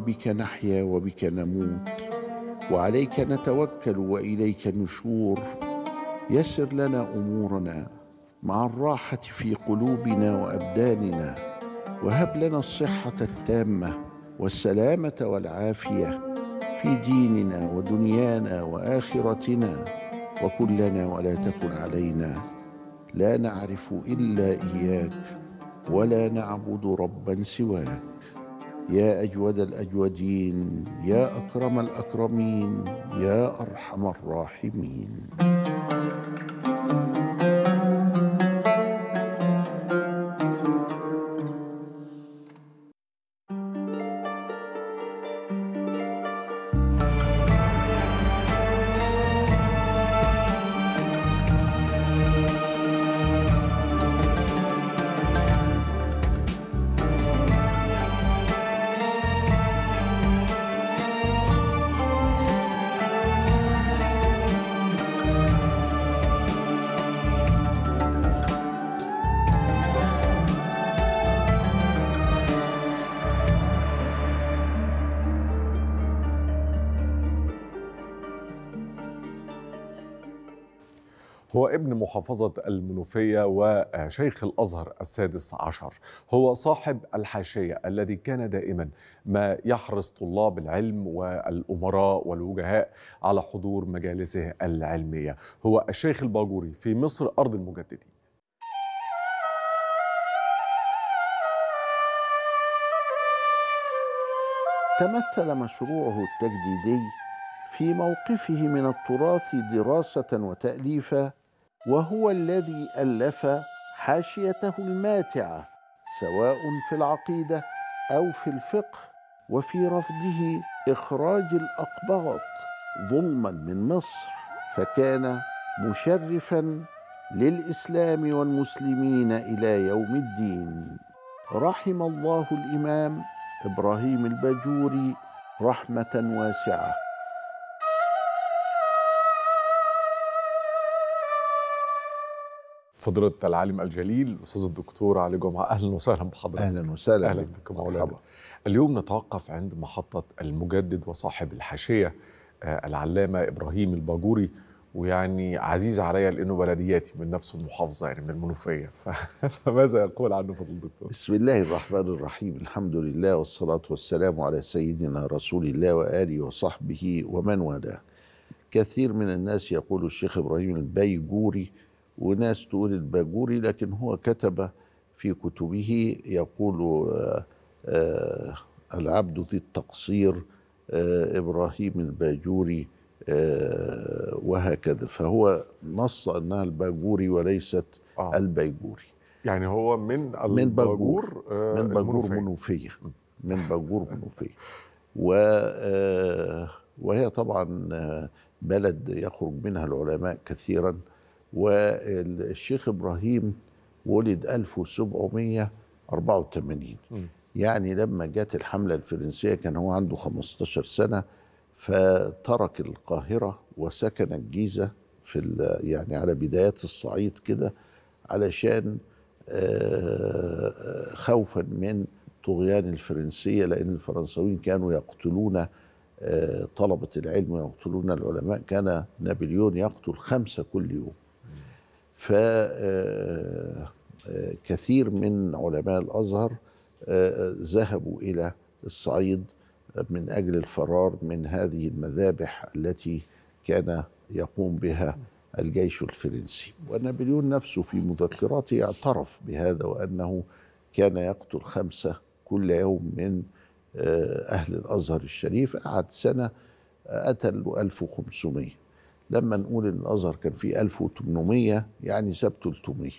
بك نحيا وبك نموت وعليك نتوكل واليك نشور يسر لنا امورنا مع الراحه في قلوبنا وابداننا وهب لنا الصحه التامه والسلامه والعافيه في ديننا ودنيانا واخرتنا وكن لنا ولا تكن علينا لا نعرف الا اياك ولا نعبد ربا سواك يا اجود الاجودين يا اكرم الاكرمين يا ارحم الراحمين ابن محافظة المنوفية وشيخ الأزهر السادس عشر هو صاحب الحاشية الذي كان دائما ما يحرص طلاب العلم والأمراء والوجهاء على حضور مجالسه العلمية هو الشيخ الباجوري في مصر أرض المجددين تمثل مشروعه التجديدي في موقفه من التراث دراسه وتاليفا وهو الذي الف حاشيته الماتعه سواء في العقيده او في الفقه وفي رفضه اخراج الاقباط ظلما من مصر فكان مشرفا للاسلام والمسلمين الى يوم الدين رحم الله الامام ابراهيم الباجوري رحمه واسعه فضيلة العالم الجليل الأستاذ الدكتور علي جمعة أهلا وسهلا بحضرتك أهلا وسهلا أهلا بكم مولانا اليوم نتوقف عند محطة المجدد وصاحب الحاشية آه، العلامة إبراهيم الباجوري ويعني عزيز عليا لأنه بلدياتي من نفس المحافظة يعني من المنوفية فماذا يقول عنه فضل الدكتور؟ بسم الله الرحمن الرحيم الحمد لله والصلاة والسلام على سيدنا رسول الله وآله وصحبه ومن والاه كثير من الناس يقول الشيخ إبراهيم البيجوري وناس تقول الباجوري لكن هو كتب في كتبه يقول آه، آه، العبد ذي التقصير آه، إبراهيم الباجوري وهكذا فهو نص أنها الباجوري وليست آه. البيجوري يعني هو من من باجور من باجور منوفية من باجور منوفية و وهي طبعا بلد يخرج منها العلماء كثيرا والشيخ إبراهيم ولد 1784 يعني لما جت الحملة الفرنسية كان هو عنده 15 سنة فترك القاهرة وسكن الجيزة في يعني على بدايات الصعيد كده علشان آه، خوفا من طغيان الفرنسية لأن الفرنساويين كانوا يقتلون آه، طلبة العلم ويقتلون العلماء كان نابليون يقتل خمسة كل يوم ف آه، آه، كثير من علماء الازهر آه، ذهبوا الى الصعيد من اجل الفرار من هذه المذابح التي كان يقوم بها الجيش الفرنسي ونابليون نفسه في مذكراته اعترف بهذا وانه كان يقتل خمسه كل يوم من اهل الازهر الشريف قعد سنه قتل 1500 لما نقول ان الازهر كان فيه 1800 يعني ساب 300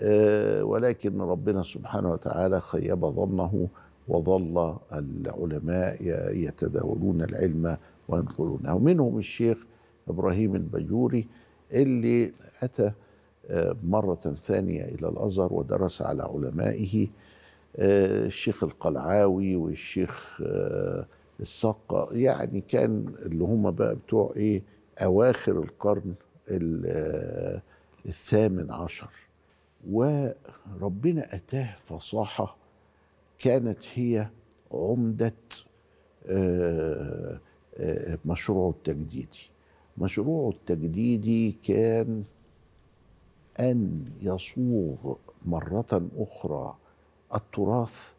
أه ولكن ربنا سبحانه وتعالى خيب ظنه وظل العلماء يتداولون العلم وينقلونه ومنهم الشيخ ابراهيم البجوري اللي اتى آه، مرة ثانية إلى الأزهر ودرس على علمائه آه، الشيخ القلعاوي والشيخ آه، السقا يعني كان اللي هم بقى بتوع إيه أواخر القرن آه، الثامن عشر وربنا أتاه فصاحة كانت هي عمدة آه، آه، مشروعه التجديدي مشروعه التجديدي كان أن يصوغ مرة أخرى التراث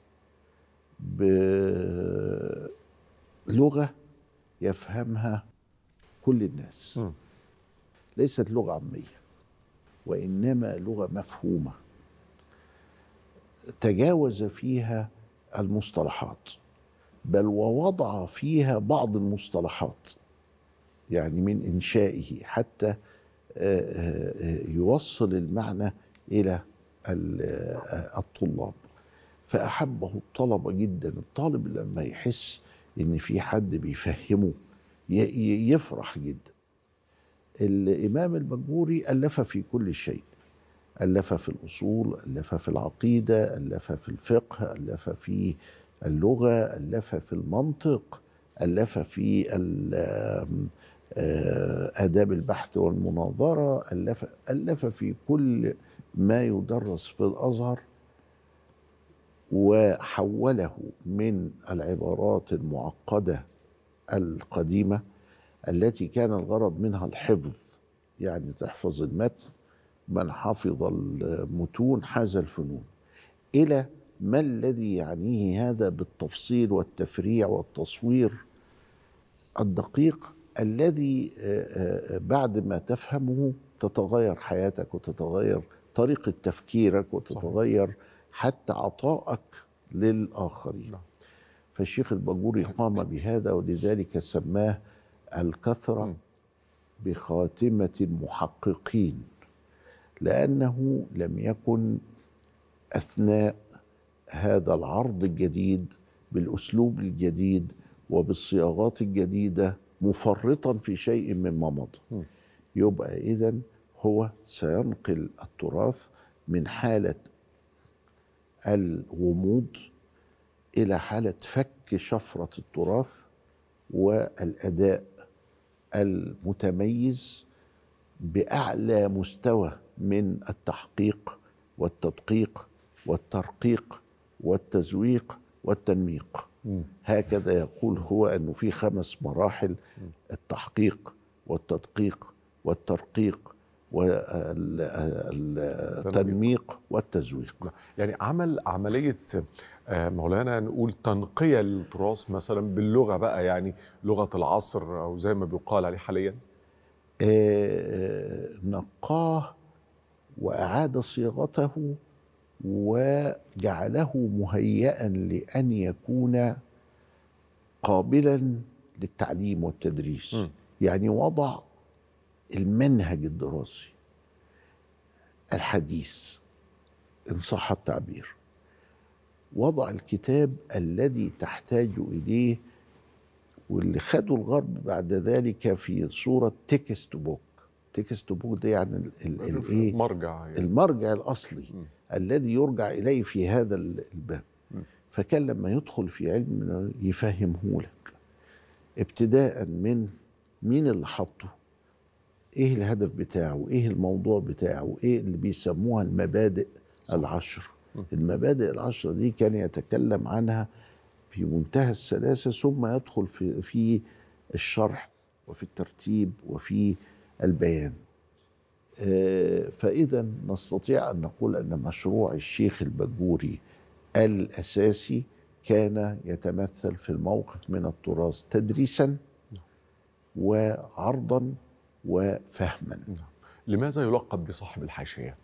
بلغة يفهمها كل الناس ليست لغة عامية وإنما لغة مفهومة تجاوز فيها المصطلحات بل ووضع فيها بعض المصطلحات يعني من إنشائه حتى آه، آه، يوصل المعنى إلى آه، الطلاب فأحبه الطلبة جدا الطالب لما يحس إن في حد بيفهمه يفرح جدا الإمام المجبوري ألف في كل شيء ألف في الأصول ألف في العقيدة ألف في الفقه ألف في اللغة ألف في المنطق ألف في آه، آداب البحث والمناظرة ألف, ألف في كل ما يدرس في الأزهر وحوله من العبارات المعقده القديمه التي كان الغرض منها الحفظ يعني تحفظ المتن من حفظ المتون حاز الفنون الى ما الذي يعنيه هذا بالتفصيل والتفريع والتصوير الدقيق الذي بعد ما تفهمه تتغير حياتك وتتغير طريقه تفكيرك وتتغير حتى عطائك للاخرين نعم. فالشيخ الباجوري قام بهذا ولذلك سماه الكثرة بخاتمة المحققين لأنه لم يكن أثناء هذا العرض الجديد بالأسلوب الجديد وبالصياغات الجديدة مفرطا في شيء مما مضى يبقى إذا هو سينقل التراث من حالة الغموض الى حاله فك شفره التراث والاداء المتميز باعلى مستوى من التحقيق والتدقيق والترقيق والتزويق والتنميق هكذا يقول هو انه في خمس مراحل التحقيق والتدقيق والترقيق والتنميق والتزويق نعم. يعني عمل عملية آه، مولانا نقول تنقية للتراث مثلا باللغة بقى يعني لغة العصر أو زي ما بيقال عليه حاليا آه، آه، نقاه وأعاد صياغته وجعله مهيئا لأن يكون قابلا للتعليم والتدريس م. يعني وضع المنهج الدراسي الحديث ان صح التعبير وضع الكتاب الذي تحتاج اليه واللي خدوا الغرب بعد ذلك في صوره تكست بوك تكست بوك ده يعني الايه المرجع يعني. المرجع الاصلي م. الذي يرجع اليه في هذا الباب م. فكان لما يدخل في علم يفهمه لك ابتداء من مين اللي حطه ايه الهدف بتاعه ايه الموضوع بتاعه ايه اللي بيسموها المبادئ صح. العشر المبادئ العشر دي كان يتكلم عنها في منتهى السلاسة ثم يدخل في, في الشرح وفي الترتيب وفي البيان آه، فإذا نستطيع أن نقول أن مشروع الشيخ البجوري الأساسي كان يتمثل في الموقف من التراث تدريسا نعم. وعرضا وفهما نعم. لماذا يلقب بصاحب الحاشية؟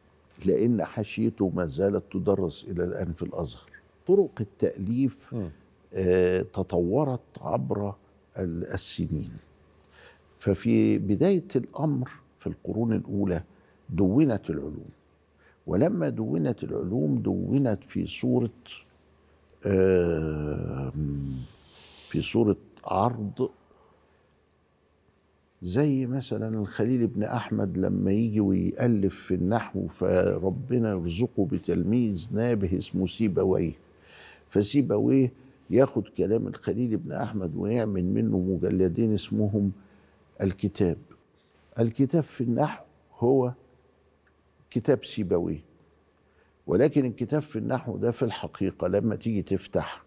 لأن حاشيته ما زالت تدرس إلى الآن في الأزهر طرق التأليف آه، تطورت عبر السنين ففي بداية الأمر في القرون الأولى دونت العلوم ولما دونت العلوم دونت في صورة آه، في صورة عرض زي مثلا الخليل بن احمد لما يجي ويالف في النحو فربنا يرزقه بتلميذ نابه اسمه سيبويه فسيبويه ياخد كلام الخليل بن احمد ويعمل منه مجلدين اسمهم الكتاب الكتاب في النحو هو كتاب سيبويه ولكن الكتاب في النحو ده في الحقيقه لما تيجي تفتح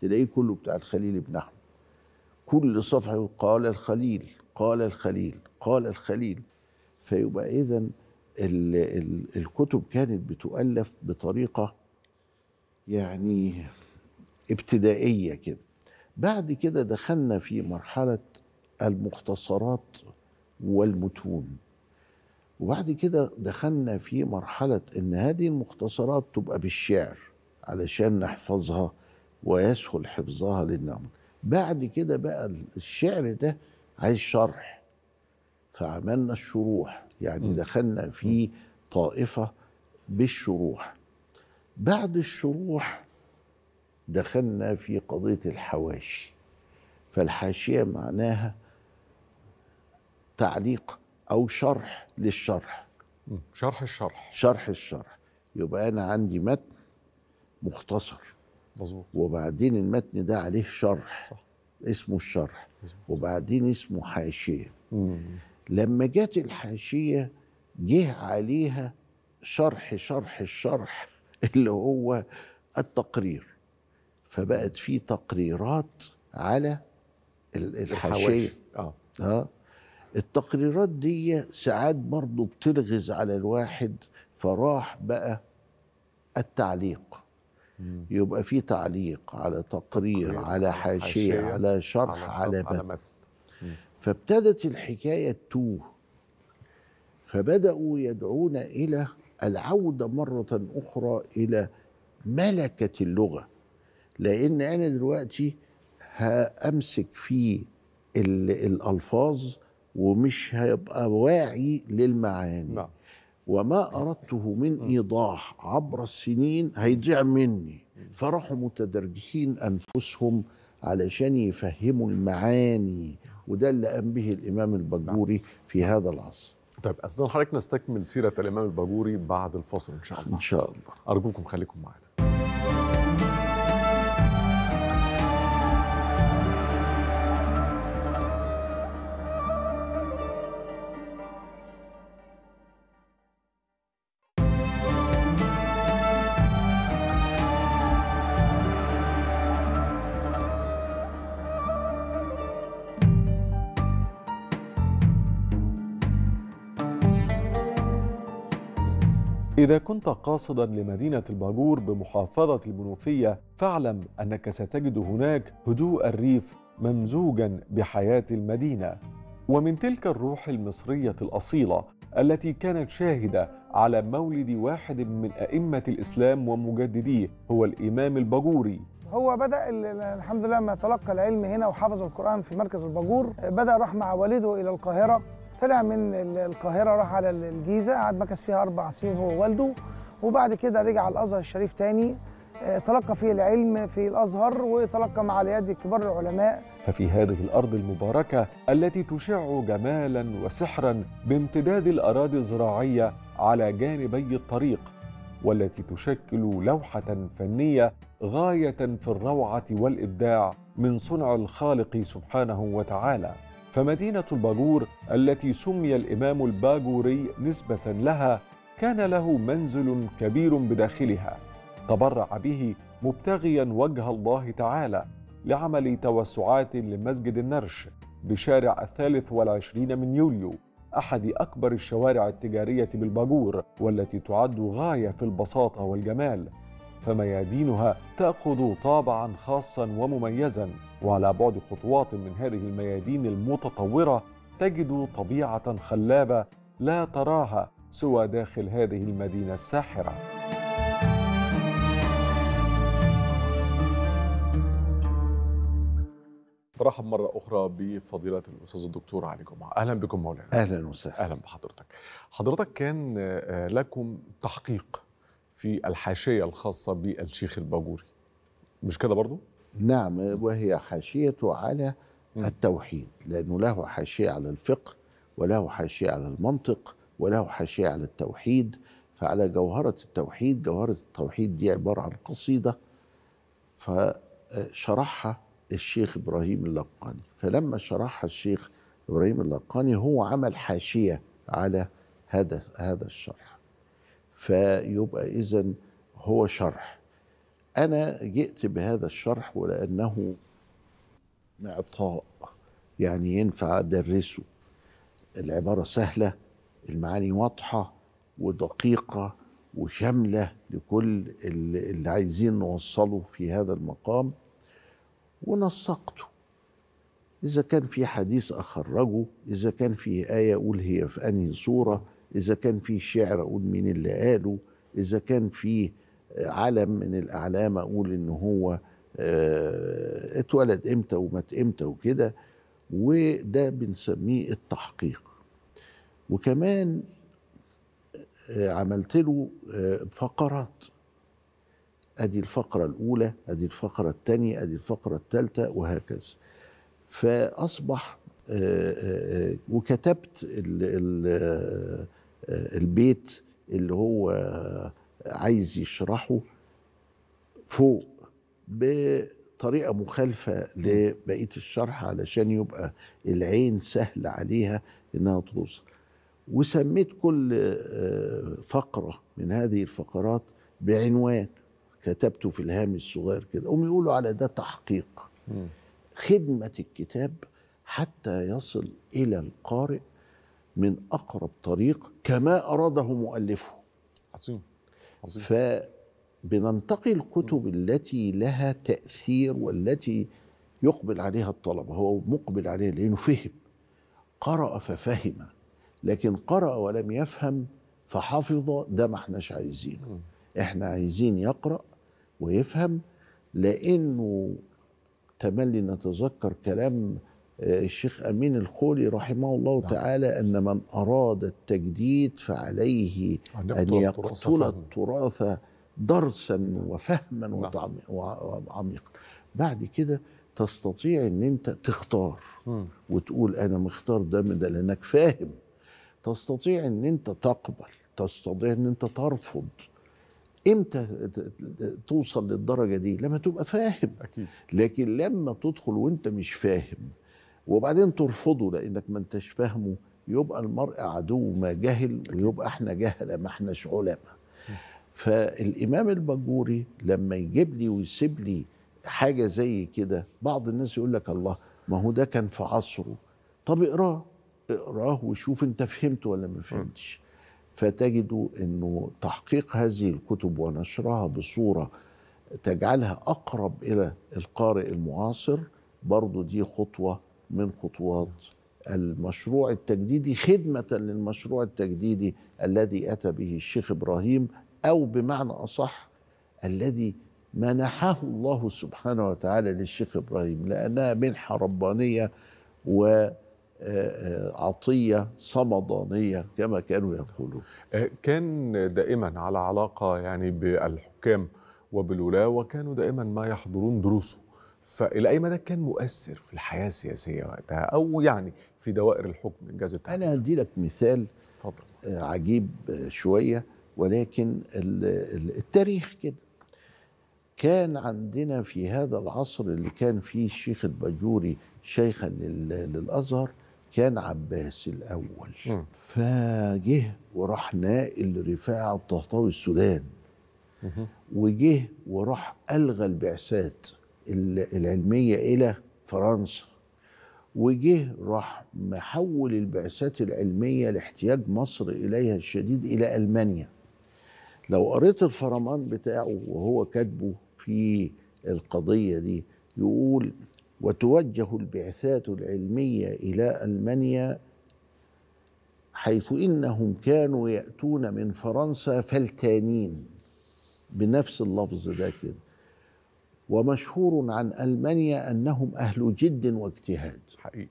تلاقيه كله بتاع الخليل بن احمد كل صفحه قال الخليل قال الخليل قال الخليل فيبقى إذا الكتب كانت بتؤلف بطريقة يعني ابتدائية كده بعد كده دخلنا في مرحلة المختصرات والمتون وبعد كده دخلنا في مرحلة إن هذه المختصرات تبقى بالشعر علشان نحفظها ويسهل حفظها للنعم بعد كده بقى الشعر ده عايز شرح فعملنا الشروح يعني م. دخلنا في طائفة بالشروح بعد الشروح دخلنا في قضية الحواشي فالحاشية معناها تعليق أو شرح للشرح م. شرح الشرح شرح الشرح يبقى أنا عندي متن مختصر مظبوط وبعدين المتن ده عليه شرح صح اسمه الشرح وبعدين اسمه حاشيه لما جت الحاشيه جه عليها شرح شرح الشرح اللي هو التقرير فبقت في تقريرات على الحاشيه اه اه التقريرات دي ساعات برضه بتلغز على الواحد فراح بقى التعليق يبقى في تعليق على تقرير, على حاشية, على شرح على, بث فابتدت الحكاية تتوه فبدأوا يدعون إلى العودة مرة أخرى إلى ملكة اللغة لأن أنا دلوقتي هأمسك في الألفاظ ومش هيبقى واعي للمعاني نعم. وما أردته من إيضاح عبر السنين هيضيع مني فراحوا متدرجين أنفسهم علشان يفهموا المعاني وده اللي قام به الإمام البجوري نعم. في هذا العصر طيب أستاذ حضرتك نستكمل سيرة الإمام البجوري بعد الفاصل إن شاء الله إن شاء الله أرجوكم خليكم معنا إذا كنت قاصدا لمدينة الباجور بمحافظة المنوفية فاعلم أنك ستجد هناك هدوء الريف ممزوجا بحياة المدينة ومن تلك الروح المصرية الأصيلة التي كانت شاهدة على مولد واحد من أئمة الإسلام ومجدديه هو الإمام الباجوري هو بدأ الحمد لله ما تلقى العلم هنا وحفظ القرآن في مركز الباجور بدأ راح مع والده إلى القاهرة طلع من القاهرة راح على الجيزة قعد مكث فيها أربع سنين هو ووالده وبعد كده رجع الأزهر الشريف تاني آه، تلقى فيه العلم في الأزهر وتلقى مع اليد كبار العلماء ففي هذه الأرض المباركة التي تشع جمالا وسحرا بامتداد الأراضي الزراعية على جانبي الطريق والتي تشكل لوحة فنية غاية في الروعة والإبداع من صنع الخالق سبحانه وتعالى فمدينة الباجور التي سمي الإمام الباجوري نسبة لها كان له منزل كبير بداخلها تبرع به مبتغيا وجه الله تعالى لعمل توسعات لمسجد النرش بشارع الثالث والعشرين من يوليو أحد أكبر الشوارع التجارية بالباجور والتي تعد غاية في البساطة والجمال فميادينها تأخذ طابعا خاصا ومميزا وعلى بعد خطوات من هذه الميادين المتطورة تجد طبيعة خلابة لا تراها سوى داخل هذه المدينة الساحرة برحب مرة أخرى بفضيلة الأستاذ الدكتور علي جمعة أهلا بكم مولانا أهلا وسهلا أهلا بحضرتك حضرتك كان آه، لكم تحقيق في الحاشية الخاصة بالشيخ الباجوري مش كده برضو؟ نعم وهي حاشيته على التوحيد لأنه له حاشية على الفقه وله حاشية على المنطق وله حاشية على التوحيد فعلى جوهرة التوحيد جوهرة التوحيد دي عبارة عن قصيدة فشرحها الشيخ إبراهيم اللقاني فلما شرحها الشيخ إبراهيم اللقاني هو عمل حاشية على هذا هذا الشرح فيبقى إذا هو شرح أنا جئت بهذا الشرح ولأنه معطاء يعني ينفع أدرسه العبارة سهلة المعاني واضحة ودقيقة وشاملة لكل اللي عايزين نوصله في هذا المقام ونسقته إذا كان في حديث أخرجه إذا كان في آية أقول هي في أنهي صورة إذا كان في شعر أقول مين اللي قاله إذا كان في علم من الأعلام أقول إن هو آه، اتولد إمتى ومات إمتى وكده وده بنسميه التحقيق وكمان آه، عملت له آه، فقرات ادي الفقره الاولى ادي الفقره الثانيه ادي الفقره الثالثه وهكذا فاصبح وكتبت ال ال آه، البيت اللي هو عايز يشرحه فوق بطريقه مخالفه لبقيه الشرح علشان يبقى العين سهل عليها انها توصل وسميت كل آه، فقره من هذه الفقرات بعنوان كتبته في الهامش الصغير كده هم يقولوا على ده تحقيق خدمه الكتاب حتى يصل الى القارئ من أقرب طريق كما أراده مؤلفه عظيم عظيم فبننتقي الكتب التي لها تأثير والتي يقبل عليها الطلبة هو مقبل عليها لأنه فهم قرأ ففهم لكن قرأ ولم يفهم فحفظ ده ما احناش عايزينه احنا عايزين يقرأ ويفهم لأنه تملي نتذكر كلام الشيخ امين الخولي رحمه الله نعم. تعالى ان من اراد التجديد فعليه ان يقتل التراث درسا وفهما نعم. وعميقا بعد كده تستطيع ان انت تختار وتقول انا مختار ده من ده لانك فاهم تستطيع ان انت تقبل تستطيع ان انت ترفض امتى توصل للدرجه دي لما تبقى فاهم أكيد. لكن لما تدخل وانت مش فاهم وبعدين ترفضه لانك ما انتش فاهمه يبقى المرء عدو ما جهل ويبقى احنا جهله ما احناش علماء فالامام البجوري لما يجيب لي ويسيب لي حاجه زي كده بعض الناس يقول لك الله ما هو ده كان في عصره طب اقراه اقراه وشوف انت فهمت ولا ما فهمتش فتجد انه تحقيق هذه الكتب ونشرها بصوره تجعلها اقرب الى القارئ المعاصر برضه دي خطوه من خطوات المشروع التجديدي خدمة للمشروع التجديدي الذي أتى به الشيخ إبراهيم أو بمعنى أصح الذي منحه الله سبحانه وتعالى للشيخ إبراهيم لأنها منحة ربانية و آه، آه، عطية صمدانية كما كانوا يقولون آه، كان دائما على علاقة يعني بالحكام وبالولاة وكانوا دائما ما يحضرون دروسه فإلى أي مدى كان مؤثر في الحياة السياسية وقتها أو يعني في دوائر الحكم إنجاز التعبير أنا هدي لك مثال فضل. آه، عجيب آه، شوية ولكن التاريخ كده كان عندنا في هذا العصر اللي كان فيه الشيخ الباجوري شيخا للأزهر كان عباس الأول فجه وراح ناقل رفاعة الطهطاوي السودان وجه وراح ألغى البعثات العلمية إلى فرنسا وجه راح محول البعثات العلمية لاحتياج مصر إليها الشديد إلى ألمانيا لو قريت الفرمان بتاعه وهو كاتبه في القضية دي يقول وتوجه البعثات العلمية إلى ألمانيا حيث إنهم كانوا يأتون من فرنسا فلتانين بنفس اللفظ ده كده ومشهور عن ألمانيا أنهم أهل جد واجتهاد حقيقي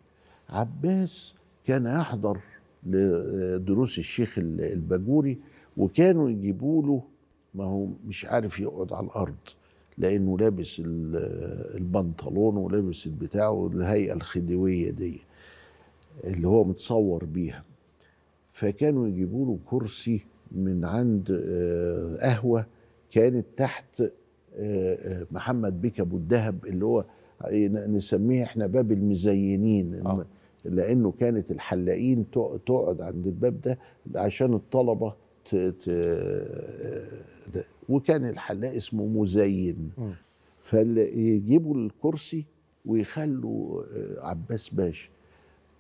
عباس كان يحضر لدروس الشيخ الباجوري وكانوا يجيبوا له ما هو مش عارف يقعد على الأرض لأنه لابس البنطلون ولابس البتاع والهيئة الخديوية دي اللي هو متصور بيها فكانوا يجيبوا له كرسي من عند آه، قهوة كانت تحت محمد بيك ابو الذهب اللي هو إيه، نسميه احنا باب المزينين آه. لانه كانت الحلاقين تقعد عند الباب ده عشان الطلبه ت... ت... ده. وكان الحلاق اسمه مزين فيجيبوا الكرسي ويخلوا آه، عباس باشا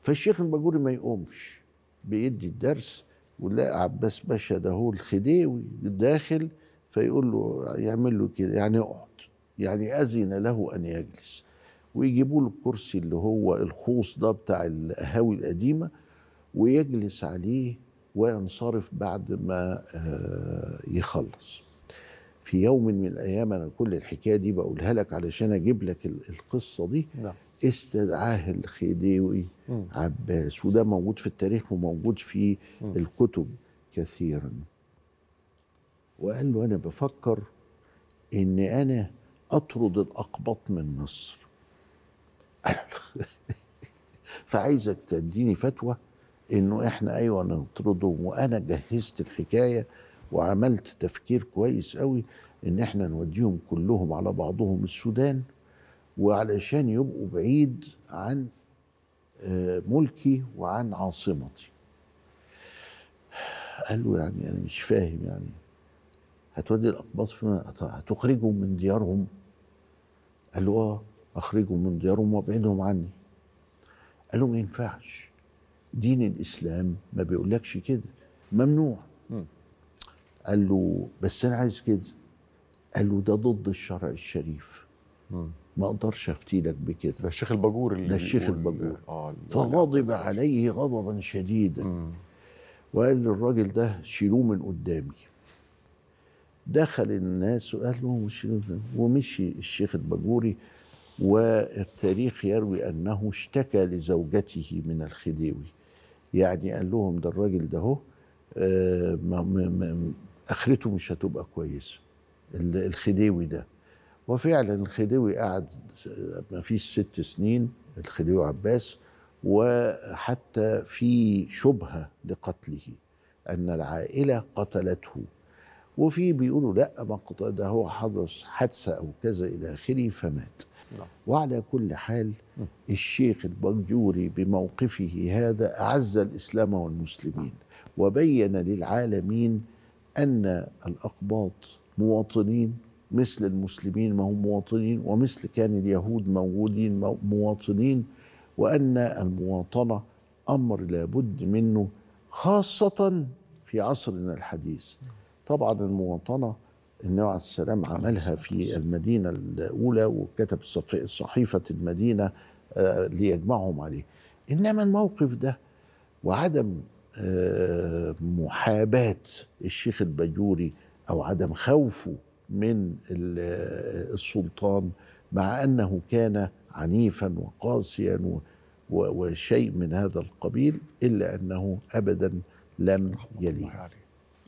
فالشيخ المجوري ما يقومش بيدي الدرس ولا عباس باشا ده هو الخديوي داخل فيقول له يعمل له كده يعني اقعد يعني اذن له ان يجلس ويجيبوا له الكرسي اللي هو الخوص ده بتاع القهاوي القديمه ويجلس عليه وينصرف بعد ما آه، يخلص في يوم من الايام انا كل الحكايه دي بقولها لك علشان اجيب لك القصه دي نعم. استدعاه الخديوي عباس وده موجود في التاريخ وموجود في الكتب كثيرا وقال له انا بفكر ان انا اطرد الاقباط من مصر فعايزك تديني فتوى انه احنا ايوه نطردهم وانا جهزت الحكايه وعملت تفكير كويس قوي ان احنا نوديهم كلهم على بعضهم السودان وعلشان يبقوا بعيد عن آه، ملكي وعن عاصمتي قال له يعني انا مش فاهم يعني هتودي الأقباط فيما هتخرجهم من ديارهم قال له آه أخرجهم من ديارهم وأبعدهم عني قال له ما ينفعش دين الإسلام ما بيقولكش كده ممنوع قال له بس أنا عايز كده قال له ده ضد الشرع الشريف ما اقدرش افتي لك بكده ده الشيخ الباجور اللي ده الشيخ الباجور آه فغضب عليه غضبا شديدا وقال للراجل ده شيلوه من قدامي دخل الناس وقال لهم مش ومشي الشيخ الباجوري والتاريخ يروي انه اشتكى لزوجته من الخديوي يعني قال لهم ده الراجل ده اهو آه، اخرته مش هتبقى كويسه الخديوي ده وفعلا الخديوي قعد ما فيش ست سنين الخديوي عباس وحتى في شبهه لقتله ان العائله قتلته وفي بيقولوا لا ما ده هو حدث حادثه او كذا الى اخره فمات نعم. وعلى كل حال الشيخ البنجوري بموقفه هذا اعز الاسلام والمسلمين وبين للعالمين ان الاقباط مواطنين مثل المسلمين ما هم مواطنين ومثل كان اليهود موجودين مواطنين وان المواطنه امر لابد منه خاصه في عصرنا الحديث نعم. طبعا المواطنه النوع السلام عملها في المدينه الاولى وكتب صحيفه المدينه آه، ليجمعهم عليه انما الموقف ده وعدم آه، محاباه الشيخ الباجوري او عدم خوفه من آه، السلطان مع انه كان عنيفا وقاسيا وشيء من هذا القبيل الا انه ابدا لم يليه رحمه الله عليه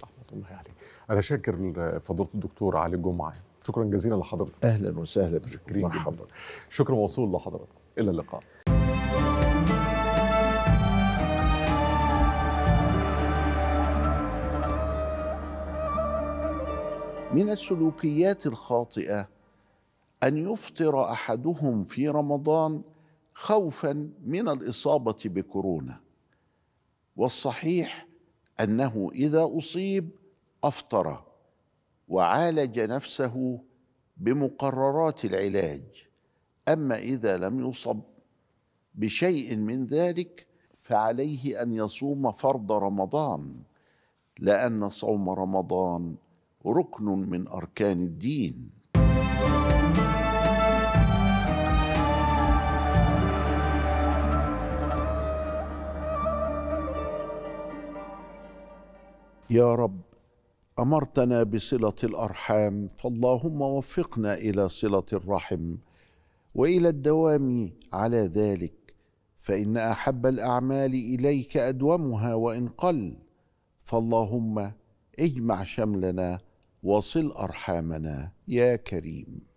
رحمه الله عليه انا شاكر فضيله الدكتور علي جمعه شكرا جزيلا لحضرتك اهلا وسهلا متشكرين لحضرتك شكرا موصول لحضرتك الى اللقاء من السلوكيات الخاطئه ان يفطر احدهم في رمضان خوفا من الاصابه بكورونا والصحيح انه اذا اصيب افطر وعالج نفسه بمقررات العلاج اما اذا لم يصب بشيء من ذلك فعليه ان يصوم فرض رمضان لان صوم رمضان ركن من اركان الدين يا رب امرتنا بصله الارحام فاللهم وفقنا الى صله الرحم والى الدوام على ذلك فان احب الاعمال اليك ادومها وان قل فاللهم اجمع شملنا وصل ارحامنا يا كريم